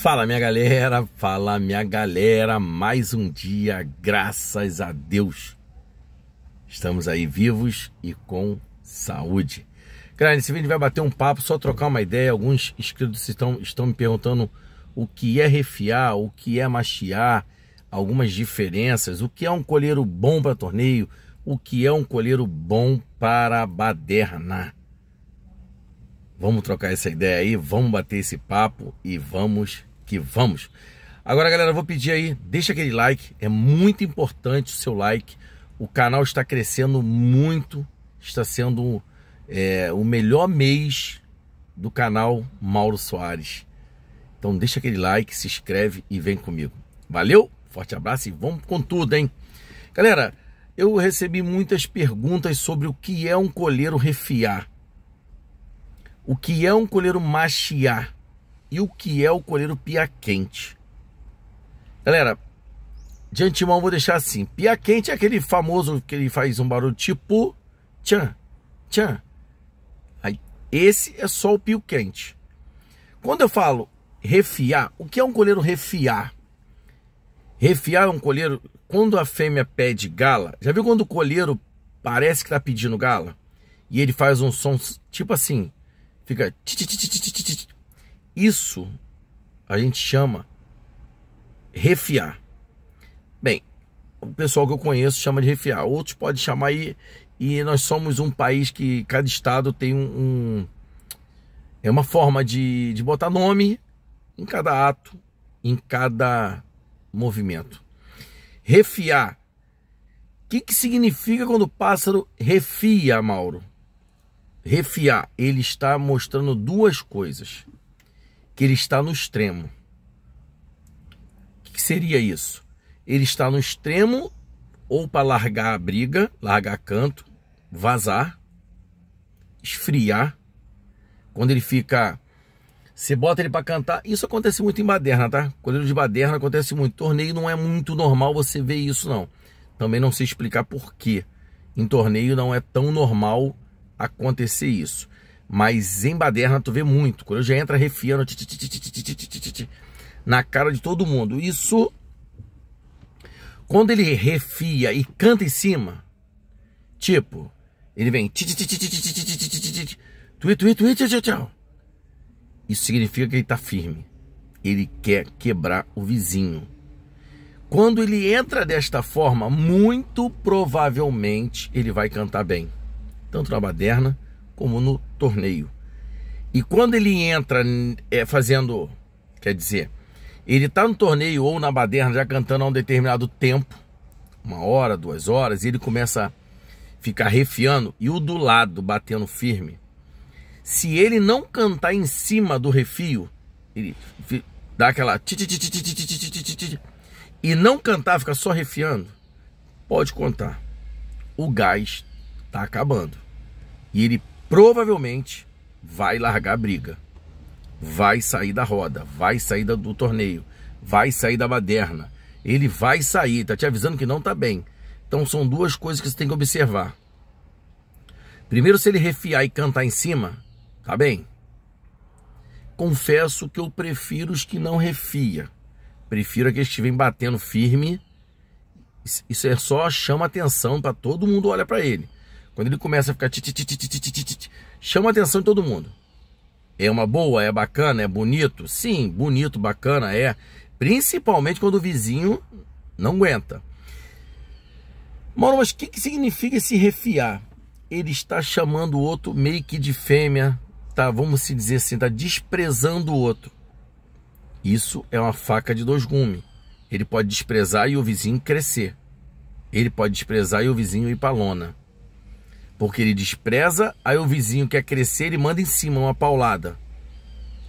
Fala minha galera, fala minha galera, mais um dia, graças a Deus. Estamos aí vivos e com saúde. Cara, nesse vídeo vai bater um papo, só trocar uma ideia. Alguns inscritos estão, estão me perguntando o que é refiar, o que é machiar, algumas diferenças, o que é um colheiro bom para torneio, o que é um colheiro bom para baderna. Vamos trocar essa ideia aí, vamos bater esse papo e vamos que vamos. Agora, galera, vou pedir aí, deixa aquele like, é muito importante o seu like. O canal está crescendo muito, está sendo é, o melhor mês do canal Mauro Soares. Então deixa aquele like, se inscreve e vem comigo. Valeu, forte abraço e vamos com tudo, hein? Galera, eu recebi muitas perguntas sobre o que é um colheiro refiar. O que é um colheiro machiar? e o que é o coleiro pia quente. Galera, de antemão vou deixar assim. Pia quente é aquele famoso que ele faz um barulho tipo tchan, tchan. Aí, esse é só o pio quente. Quando eu falo refiar, o que é um coleiro refiar? Refiar é um coleiro quando a fêmea pede gala. Já viu quando o coleiro parece que tá pedindo gala? E ele faz um som tipo assim. Fica isso a gente chama refiar. Bem, o pessoal que eu conheço chama de refiar, outros podem chamar e, e nós somos um país que cada estado tem um, um é uma forma de, de botar nome em cada ato, em cada movimento. Refiar. O que, que significa quando o pássaro refia, Mauro? Refiar. Ele está mostrando duas coisas que ele está no extremo. O que seria isso? Ele está no extremo ou para largar a briga, largar canto, vazar, esfriar. Quando ele fica. Você bota ele para cantar. Isso acontece muito em baderna, tá? Cordeiro de baderna acontece muito. Torneio não é muito normal você ver isso, não. Também não sei explicar por quê. Em torneio não é tão normal acontecer isso. Mas em Baderna tu vê muito. Quando eu já entra refiando na cara de todo mundo. Isso, quando ele refia e canta em cima, tipo, ele vem tchau, tchau. Isso significa que ele tá firme. Ele quer quebrar o vizinho. Quando ele entra desta forma, muito provavelmente ele vai cantar bem. Tanto na baderna como no torneio. E quando ele entra é, fazendo, quer dizer, ele está no torneio ou na baderna já cantando há um determinado tempo, uma hora, duas horas, e ele começa a ficar refiando e o do lado batendo firme. Se ele não cantar em cima do refio, ele dá aquela e não cantar, fica só refiando, pode contar. O gás está acabando. E ele provavelmente vai largar a briga, vai sair da roda, vai sair do torneio, vai sair da baderna. Ele vai sair, tá te avisando que não tá bem. Então são duas coisas que você tem que observar. Primeiro, se ele refiar e cantar em cima, tá bem? Confesso que eu prefiro os que não refia. Prefiro aqueles que estiverem batendo firme. Isso é só chama atenção para todo mundo olhar para ele. Quando ele começa a ficar ti, ti, ti, chama a atenção de todo mundo. É uma boa, é bacana, é bonito? Sim, bonito, bacana é, principalmente quando o vizinho não aguenta. Mauro, mas o que, que significa esse refiar? Ele está chamando o outro meio que de fêmea, tá? Vamos se dizer assim, está desprezando o outro. Isso é uma faca de dois gumes. Ele pode desprezar e o vizinho crescer. Ele pode desprezar e o vizinho ir para lona. Porque ele despreza, aí o vizinho quer crescer e manda em cima uma paulada.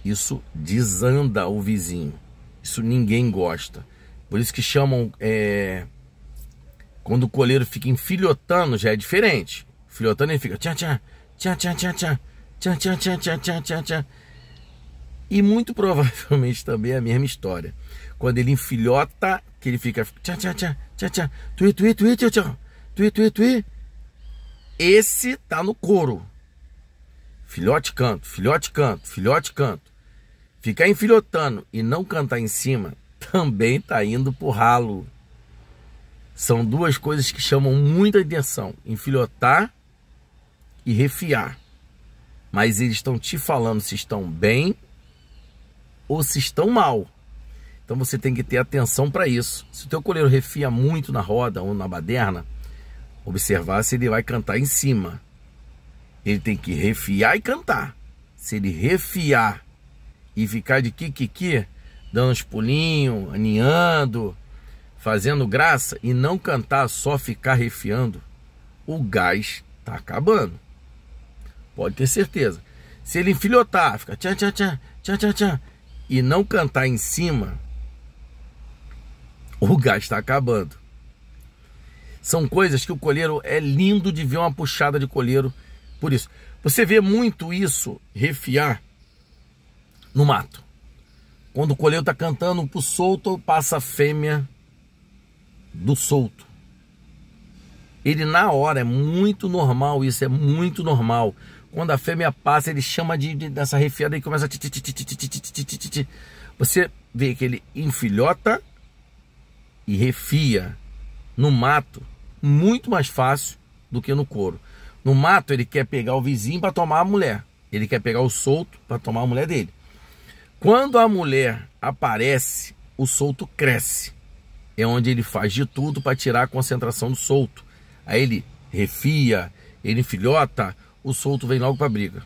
Isso desanda o vizinho. Isso ninguém gosta. Por isso que chamam. É... Quando o coleiro fica enfilhotando, já é diferente. Filhotando ele fica. Tchan, tchan, tchan, tchan, tchan, tchan, tchan, tchan, tchan, tchan, tchan, tchan, tchan. E muito provavelmente também é a mesma história. Quando ele enfilhota, que ele fica. Tchan, tchan, tchan, tchan, tchan. tui tui tui tchan, tchan. Tuê, tuê, tuê. Esse tá no couro. Filhote canto, filhote canto, filhote canto. Ficar enfilhotando e não cantar em cima também tá indo pro ralo. São duas coisas que chamam muita atenção: enfilhotar e refiar. Mas eles estão te falando se estão bem ou se estão mal. Então você tem que ter atenção para isso. Se o teu coleiro refia muito na roda ou na baderna, Observar se ele vai cantar em cima. Ele tem que refiar e cantar. Se ele refiar e ficar de kikiki, dando uns pulinhos, aninhando, fazendo graça e não cantar, só ficar refiando, o gás tá acabando. Pode ter certeza. Se ele enfilhotar, fica tchan tchan tchan, tchan tchan tchan, e não cantar em cima, o gás está acabando. São coisas que o coleiro é lindo de ver uma puxada de coleiro por isso. Você vê muito isso refiar no mato. Quando o coleiro está cantando o solto, passa a fêmea do solto. Ele na hora é muito normal isso, é muito normal. Quando a fêmea passa, ele chama de, de dessa refiada e começa a ti, ti, ti, você vê que ele enfilhota e refia no mato muito mais fácil do que no couro. No mato, ele quer pegar o vizinho para tomar a mulher. Ele quer pegar o solto para tomar a mulher dele. Quando a mulher aparece, o solto cresce. É onde ele faz de tudo para tirar a concentração do solto. Aí ele refia, ele enfilhota, o solto vem logo para briga.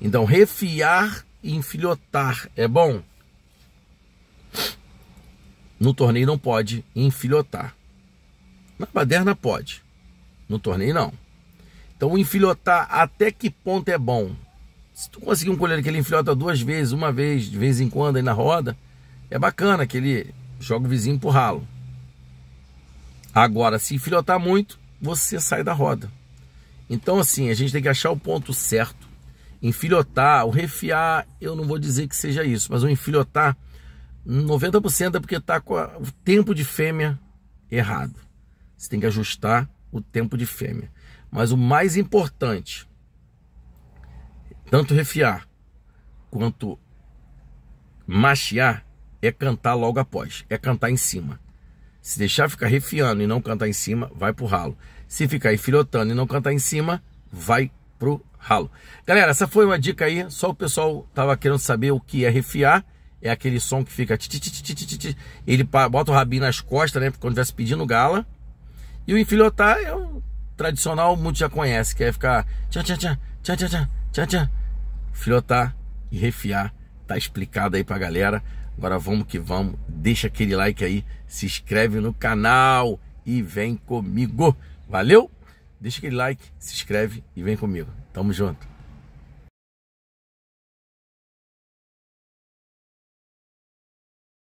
Então, refiar e enfilhotar é bom? No torneio não pode enfilhotar. Na baderna pode, no torneio não. Então enfilhotar até que ponto é bom? Se tu conseguir um coleiro que ele enfilhota duas vezes, uma vez, de vez em quando aí na roda, é bacana que ele joga o vizinho pro ralo. Agora, se enfilhotar muito, você sai da roda. Então assim, a gente tem que achar o ponto certo. Enfilhotar, o refiar, eu não vou dizer que seja isso, mas o enfilhotar, 90% é porque tá com a, o tempo de fêmea errado. Você tem que ajustar o tempo de fêmea. Mas o mais importante, tanto refiar quanto machiar, é cantar logo após, é cantar em cima. Se deixar ficar refiando e não cantar em cima, vai pro ralo. Se ficar filhotando e não cantar em cima, vai pro ralo. Galera, essa foi uma dica aí, só o pessoal tava querendo saber o que é refiar é aquele som que fica. Ele bota o rabinho nas costas, né? Quando estivesse pedindo gala. E o enfilhotar é um tradicional, muito já conhece, que é ficar tchan tchan tchan, tchan tchan tchan, tchan tchan. e refiar, tá explicado aí pra galera. Agora vamos que vamos, deixa aquele like aí, se inscreve no canal e vem comigo. Valeu? Deixa aquele like, se inscreve e vem comigo. Tamo junto.